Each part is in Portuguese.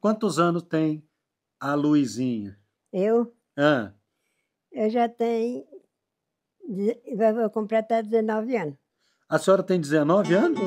Quantos anos tem a Luizinha? Eu? Ah. Eu já tenho. Vou completar 19 anos. A senhora tem 19 é, anos?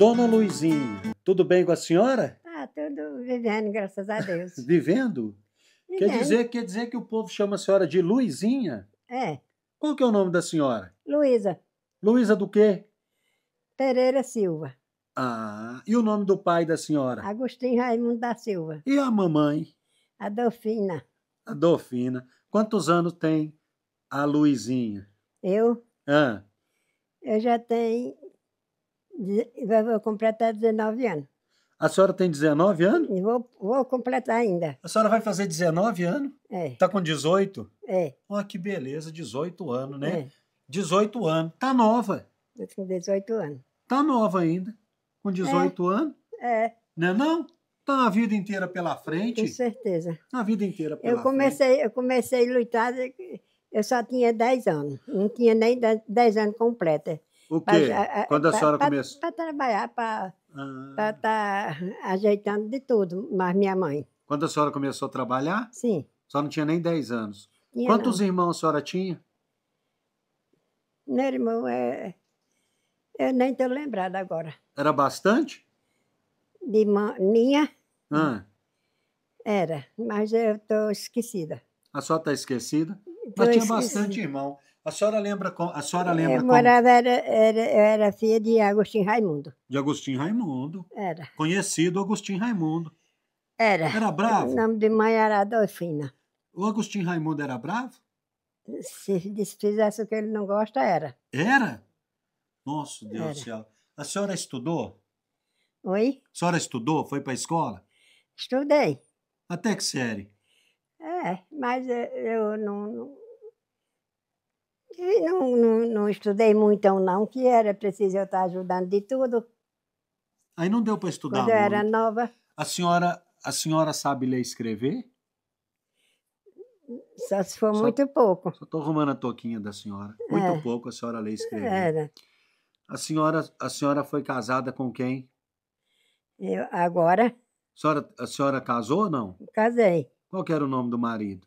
Dona Luizinha, tudo bem com a senhora? Ah, tudo vivendo, graças a Deus. vivendo? vivendo? Quer dizer, quer dizer que o povo chama a senhora de Luizinha? É. Qual que é o nome da senhora? Luísa. Luísa do quê? Pereira Silva. Ah, e o nome do pai da senhora? Agostinho Raimundo da Silva. E a mamãe? Adolfina. Adolfina. Quantos anos tem a Luizinha? Eu? Ah. Eu já tenho Vou completar 19 anos. A senhora tem 19 anos? E vou, vou completar ainda. A senhora vai fazer 19 anos? É. Tá com 18? É. Olha que beleza, 18 anos, né? É. 18 anos. Tá nova. Eu com 18 anos. Tá nova ainda. Com 18 é. anos? É. Não é não? Tá a vida inteira pela frente? Com certeza. A vida inteira pela eu comecei, frente. Eu comecei a lutar, eu só tinha 10 anos. Não tinha nem 10 anos completa. O quê? Pra, é, é, Quando a pra, senhora começou? Para trabalhar, para estar ah. tá ajeitando de tudo, mas minha mãe. Quando a senhora começou a trabalhar? Sim. Só não tinha nem 10 anos. Tinha Quantos não. irmãos a senhora tinha? Meu irmão, é... eu nem estou lembrada agora. Era bastante? De ma... minha? Ah. Era, mas eu estou esquecida. A senhora está esquecida? Mas tinha esquecida. bastante irmão. A senhora lembra. A senhora lembra eu é, morava, como... era, era, era filha de Agostinho Raimundo. De Agostinho Raimundo. Era. Conhecido Agostinho Raimundo. Era. Era bravo? O nome de mãe era Adolfina. O Agostinho Raimundo era bravo? Se, fizesse o que ele não gosta, era. Era? Nossa, Deus do céu. A senhora estudou? Oi? A senhora estudou? Foi para a escola? Estudei. Até que série? É, mas eu não, não não, não, não, estudei muito, não, que era preciso eu estar ajudando de tudo. Aí não deu para estudar Quando muito. eu era nova. A senhora, a senhora sabe ler e escrever? Só se for só, muito pouco. Só estou arrumando a toquinha da senhora. Muito é. pouco a senhora lê e escrever. Era. A senhora, a senhora foi casada com quem? Eu, agora. A senhora, a senhora casou ou não? Casei. Qual era o nome do marido?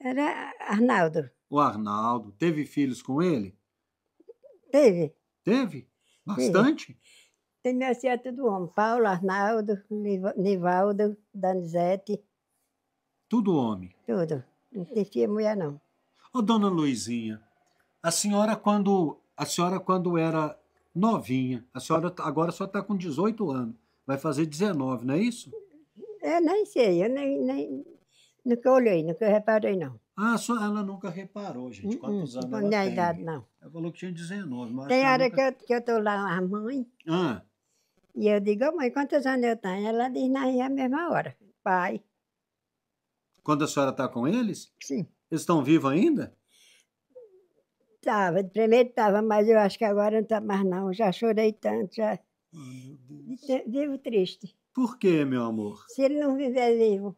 Era Arnaldo o Arnaldo, teve filhos com ele? Teve. Teve? Bastante? Teve. Tem minha tia tudo homem. Paulo, Arnaldo, Nivaldo, Danizete. Tudo homem? Tudo. Não tem mulher, não. Ô, dona Luizinha, a senhora quando, a senhora quando era novinha, a senhora agora só está com 18 anos, vai fazer 19, não é isso? Eu é, nem sei, eu nem, nem nunca olhei, nunca reparei, não. Ah, só ela nunca reparou, gente. Quantos hum, hum, anos ela tem? idade, não. Ela falou que tinha 19. tem hora nunca... que, eu, que eu tô lá, a mãe. Ah. E eu digo, mãe, quantos anos eu tenho? Ela diz, na é a mesma hora. Pai. Quando a senhora está com eles? Sim. Eles estão vivos ainda? Tava, primeiro tava, mas eu acho que agora não está mais não. Já chorei tanto, já. Ah, Deus. Vivo triste. Por quê, meu amor? Se ele não viver vivo.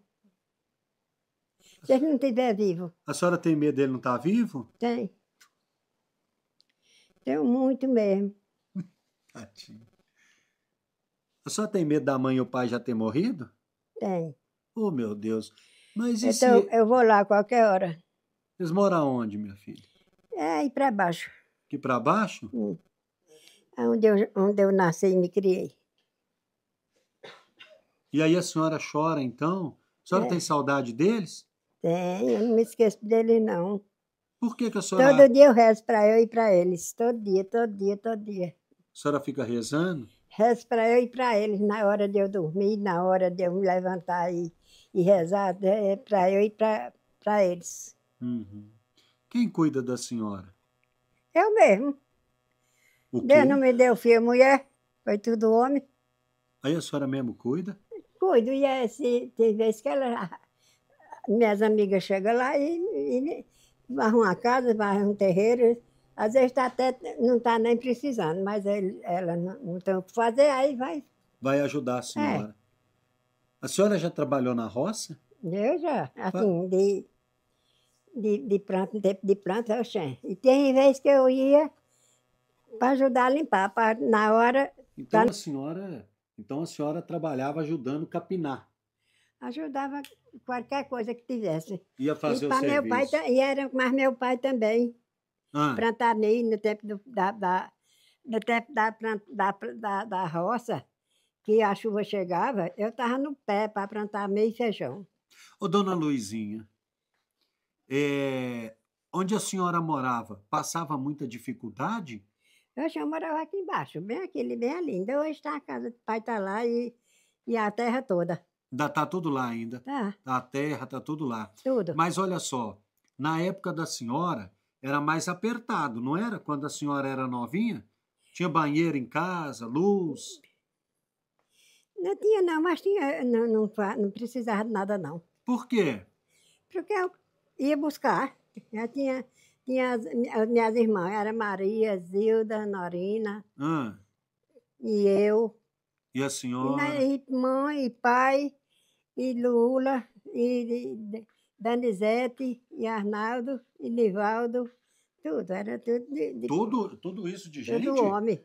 Se ele não estiver é vivo. A senhora tem medo dele não estar tá vivo? Tem. Tenho muito mesmo. Tadinho. A senhora tem medo da mãe e o pai já ter morrido? Tem. Oh, meu Deus. Mas e Então, se... eu vou lá a qualquer hora. Eles moram onde, minha filha? É, aí para baixo. Aqui para baixo? É hum. onde eu, onde eu nasci e me criei. E aí a senhora chora, então? A senhora é. tem saudade deles? Tem, eu não me esqueço dele, não. Por que, que a senhora. Todo dia eu rezo para eu e para eles. Todo dia, todo dia, todo dia. A senhora fica rezando? Rezo para eu e para eles, na hora de eu dormir, na hora de eu me levantar e, e rezar, né? é para eu e para eles. Uhum. Quem cuida da senhora? Eu mesmo. O quê? Deus não me deu filho, mulher, foi tudo homem. Aí a senhora mesmo cuida? Cuido, e é, se, tem vezes que ela minhas amigas chegam lá e, e a casa, arrumam um terreiro. Às vezes tá até, não está nem precisando, mas ele, ela não, não tem o que fazer, aí vai. Vai ajudar a senhora. É. A senhora já trabalhou na roça? Eu já, assim, de, de, de planta, tempo de planta, eu tinha. E tem vezes que eu ia para ajudar a limpar, pra, na hora... Então pra... a senhora... Então a senhora trabalhava ajudando capinar ajudava qualquer coisa que tivesse. Ia fazer e o serviço. Meu pai, e era, mas meu pai também. Ah. Plantanei no tempo do, da, da, no tempo da, da, da, da roça, que a chuva chegava, eu estava no pé para plantar meio feijão. Ô, dona Luizinha, é, onde a senhora morava, passava muita dificuldade? Eu já morava aqui embaixo, bem aquele, bem ali. Então hoje está a casa do pai está lá e, e a terra toda. Ainda tá tudo lá ainda. Tá. tá. A terra tá tudo lá. Tudo. Mas olha só, na época da senhora era mais apertado, não era? Quando a senhora era novinha, tinha banheiro em casa, luz. Não tinha não, mas tinha, não, não, não precisava de nada não. Por quê? Porque eu ia buscar. Eu tinha, tinha as, minhas irmãs, era Maria, Zilda, Norina e eu. E a senhora? E, mãe, e pai, e Lula, e, e Danizete, e Arnaldo, e Nivaldo, tudo, era tudo de, de, tudo, tudo isso de gente? Tudo homem.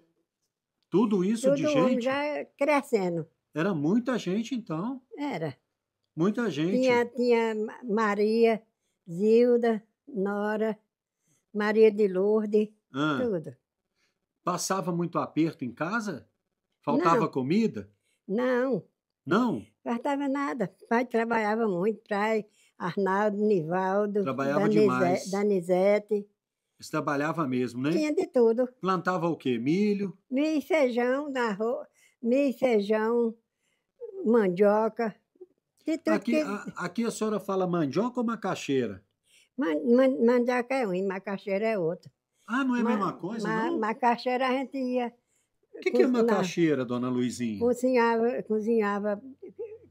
Tudo isso tudo de homem, gente? já crescendo. Era muita gente, então? Era. Muita gente. Tinha, tinha Maria, Zilda, Nora, Maria de Lourdes, ah. tudo. Passava muito aperto em casa? Faltava não. comida? Não. Não? Faltava nada. Pai trabalhava muito, pai, Arnaldo, Nivaldo, trabalhava Danizete, demais. Danizete. Você trabalhava mesmo, né? Tinha de tudo. Plantava o quê? Milho? Milho e feijão na rua, milho e feijão, mandioca, de tudo. Aqui, que... a, aqui a senhora fala mandioca ou macaxeira? Man, man, mandioca é um e macaxeira é outro. Ah, não é a mesma coisa, ma, não? Macaxeira a gente ia que, que é macaxeira, dona Luizinha? Cozinhava, cozinhava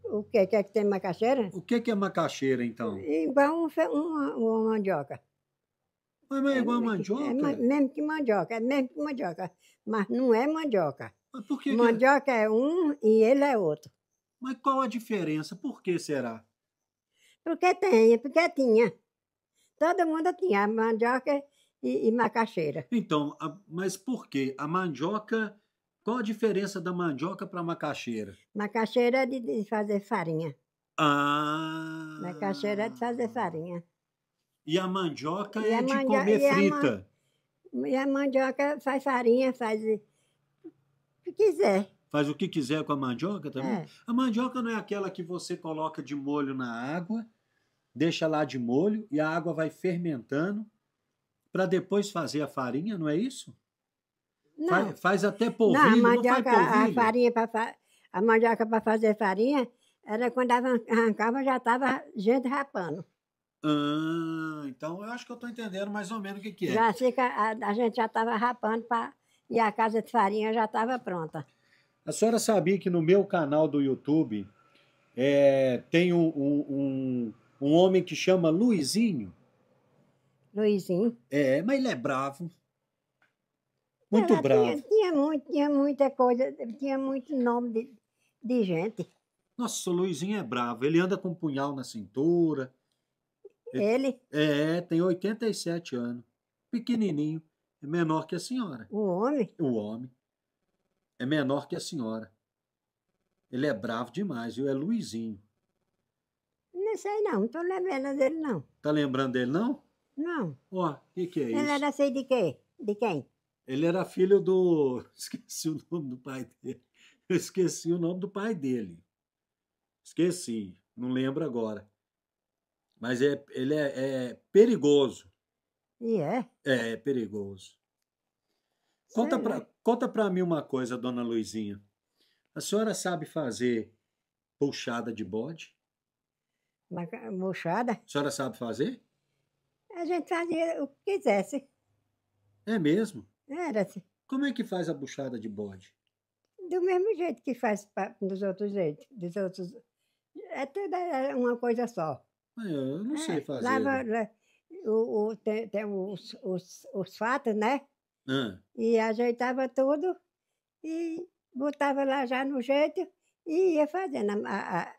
o que, é que é que tem macaxeira? O que, é que é macaxeira, então? Igual um, uma, uma mandioca. Mas não é igual a mandioca? É, é, é mesmo que mandioca, é mesmo que mandioca. Mas não é mandioca. Mas por que mandioca que... é um e ele é outro. Mas qual a diferença? Por que será? Porque tem, porque tinha. Todo mundo tinha mandioca e, e macaxeira. Então, a, mas por que? A mandioca qual a diferença da mandioca para a macaxeira? Macaxeira é de, fazer farinha. Ah! Macaxeira é de fazer farinha. E a mandioca e é a de comer e frita. A e a mandioca faz farinha, faz o que quiser. Faz o que quiser com a mandioca também? É. A mandioca não é aquela que você coloca de molho na água, deixa lá de molho e a água vai fermentando para depois fazer a farinha, não é isso? Faz, faz, até polvilho, não, a mandioca, não faz polvilho. A, farinha pra, a mandioca para fazer farinha, era quando arrancava já estava gente rapando. Ah, então eu acho que eu estou entendendo mais ou menos o que, que é. Já fica, a, a gente já estava rapando pra, e a casa de farinha já estava pronta. A senhora sabia que no meu canal do YouTube é, tem um, um, um, um homem que chama Luizinho? Luizinho? É, mas ele é bravo muito Ela bravo. Tinha, tinha, muito, tinha muita coisa, tinha muito nome de, de gente. Nossa, o Luizinho é bravo. Ele anda com um punhal na cintura. Ele? É, tem 87 anos. Pequenininho. É menor que a senhora. O homem? O homem. É menor que a senhora. Ele é bravo demais, viu? É Luizinho. Não sei não, não tô lembrando dele não. Tá lembrando dele não? Não. Ó, o que que é Ele isso? Ele era sei de quê? De quem? Ele era filho do. Esqueci o nome do pai dele. Eu esqueci o nome do pai dele. Esqueci, não lembro agora. Mas é, ele é, é perigoso. E é? é? É, perigoso. conta pra, conta para mim uma coisa, dona Luizinha. A senhora sabe fazer puxada de bode? Puxada? A senhora sabe fazer? A gente fazia o que quisesse. É mesmo? Era assim. Como é que faz a buchada de bode? Do mesmo jeito que faz dos outros jeitos, dos outros. É tudo uma coisa só. Ah, eu não é, sei fazer. Lava, né? o, o, tem, tem os, os, os fatos, né? Ah. E ajeitava tudo e botava lá já no jeito e ia fazendo a, a,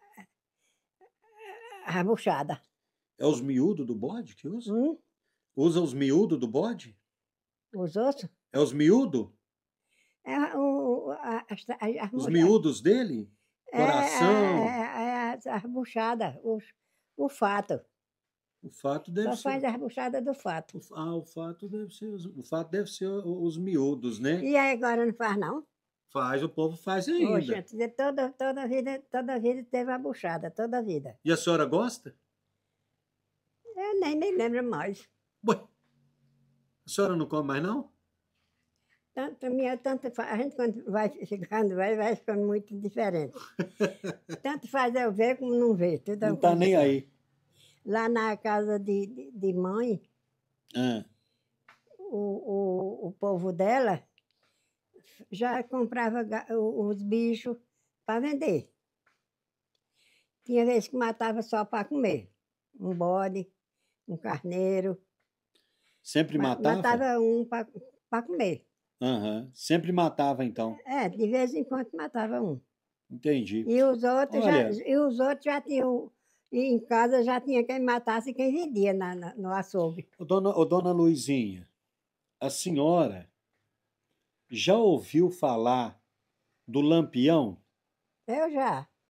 a buchada. É os miúdos do bode que usa? Hum? Usa os miúdos do bode? Os ossos? É os miúdos? É, o, a, a, a, os miúdos dele? É, Coração? É, é, é, é as buchadas, os, o fato. O fato deve Só ser... faz as buchadas do fato. Ah, o fato deve ser os, o fato deve ser os miúdos, né? E aí agora não faz, não? Faz, o povo faz ainda. Poxa, toda, toda, vida, toda vida teve a buchada, toda vida. E a senhora gosta? Eu nem, nem lembro mais. Ué, a senhora não come mais, não? Tanto, minha, é tanto faz, a gente quando vai ficando velho, vai ficando muito diferente. tanto faz eu ver como não ver. Tudo não está é nem aí. Lá na casa de, de, de mãe, ah. o, o, o povo dela já comprava os bichos para vender. Tinha vezes que matava só para comer. Um bode, um carneiro. Sempre matava? Matava um para comer. Uhum. Sempre matava, então. É, de vez em quando matava um. Entendi. E os outros já, e os outros já tinham. em casa já tinha quem matasse e quem vendia na, na no açougue. Ô dona, ô dona Luizinha, a senhora já ouviu falar do lampião? Eu já.